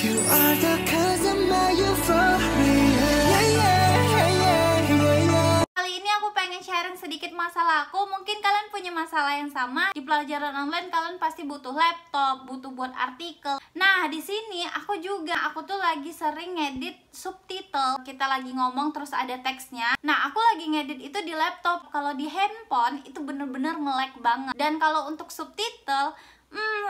Kali ini aku pengen sharing sedikit masalah aku Mungkin kalian punya masalah yang sama Di pelajaran online kalian pasti butuh laptop Butuh buat artikel Nah di sini aku juga Aku tuh lagi sering ngedit subtitle Kita lagi ngomong terus ada teksnya Nah aku lagi ngedit itu di laptop Kalau di handphone itu bener-bener melek banget Dan kalau untuk subtitle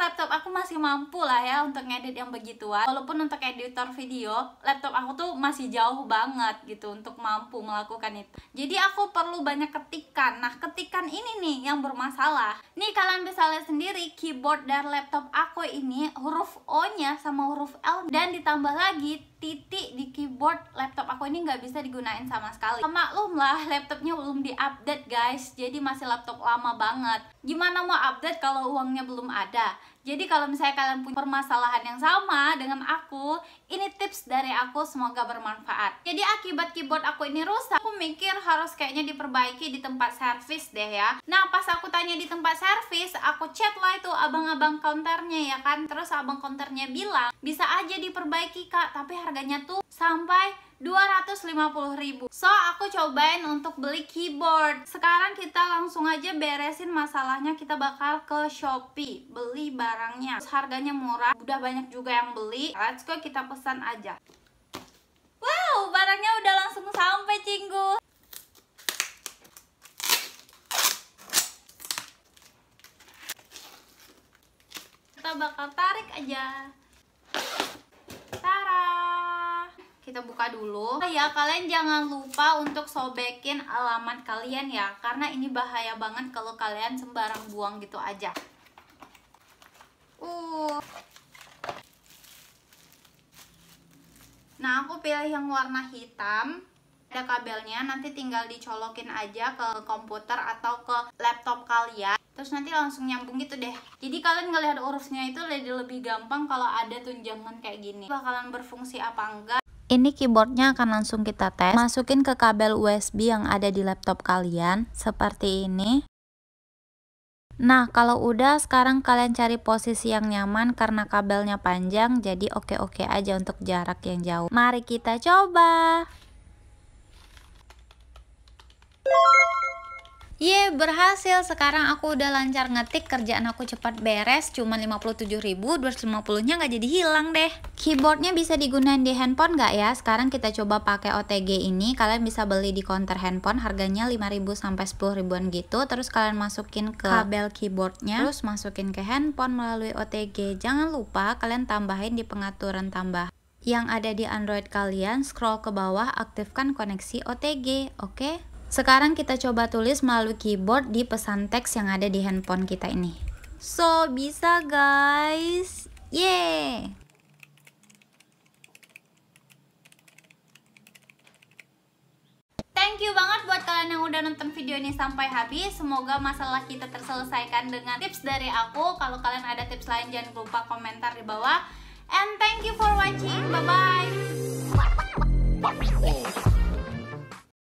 laptop aku masih mampu lah ya untuk ngedit yang begituan walaupun untuk editor video laptop aku tuh masih jauh banget gitu untuk mampu melakukan itu jadi aku perlu banyak ketikan nah ketikan ini nih yang bermasalah nih kalian bisa lihat sendiri keyboard dan laptop aku ini huruf O nya sama huruf L dan ditambah lagi titik di keyboard laptop aku ini nggak bisa digunain sama sekali maklum lah laptopnya belum diupdate guys jadi masih laptop lama banget gimana mau update kalau uangnya belum ada jadi kalau misalnya kalian punya permasalahan yang sama dengan aku, ini tips dari aku semoga bermanfaat. Jadi akibat keyboard aku ini rusak, aku mikir harus kayaknya diperbaiki di tempat servis deh ya. Nah pas aku tanya di tempat servis, aku chat lah itu abang-abang counternya ya kan. Terus abang counternya bilang, bisa aja diperbaiki kak, tapi harganya tuh sampai 250.000 so aku cobain untuk beli keyboard sekarang kita langsung aja beresin masalahnya kita bakal ke Shopee beli barangnya harganya murah udah banyak juga yang beli let's go kita pesan aja wow barangnya udah langsung sampai cinggu kita bakal tarik aja kita buka dulu nah, ya kalian jangan lupa untuk sobekin alamat kalian ya karena ini bahaya banget kalau kalian sembarang buang gitu aja uh nah aku pilih yang warna hitam ada kabelnya nanti tinggal dicolokin aja ke komputer atau ke laptop kalian terus nanti langsung nyambung gitu deh jadi kalian ngelihat urusnya itu lebih lebih gampang kalau ada tunjangan kayak gini bakalan berfungsi apa enggak ini keyboardnya akan langsung kita tes. Masukin ke kabel USB yang ada di laptop kalian, seperti ini. Nah, kalau udah sekarang kalian cari posisi yang nyaman karena kabelnya panjang, jadi oke-oke aja untuk jarak yang jauh. Mari kita coba! Ye, iya, berhasil. Sekarang aku udah lancar ngetik, kerjaan aku cepat beres, cuman 57.250-nya nggak jadi hilang deh. Keyboardnya bisa digunakan di handphone nggak ya? Sekarang kita coba pakai OTG ini, kalian bisa beli di counter handphone, harganya 5.000 sampai 10 ribuan gitu, terus kalian masukin ke kabel keyboardnya, terus masukin ke handphone melalui OTG. Jangan lupa kalian tambahin di pengaturan tambah yang ada di Android kalian, scroll ke bawah, aktifkan koneksi OTG, oke? Okay? Sekarang kita coba tulis melalui keyboard di pesan teks yang ada di handphone kita ini. So, bisa guys. Yeay! Thank you banget buat kalian yang udah nonton video ini sampai habis. Semoga masalah kita terselesaikan dengan tips dari aku. Kalau kalian ada tips lain jangan lupa komentar di bawah. And thank you for watching. Bye bye.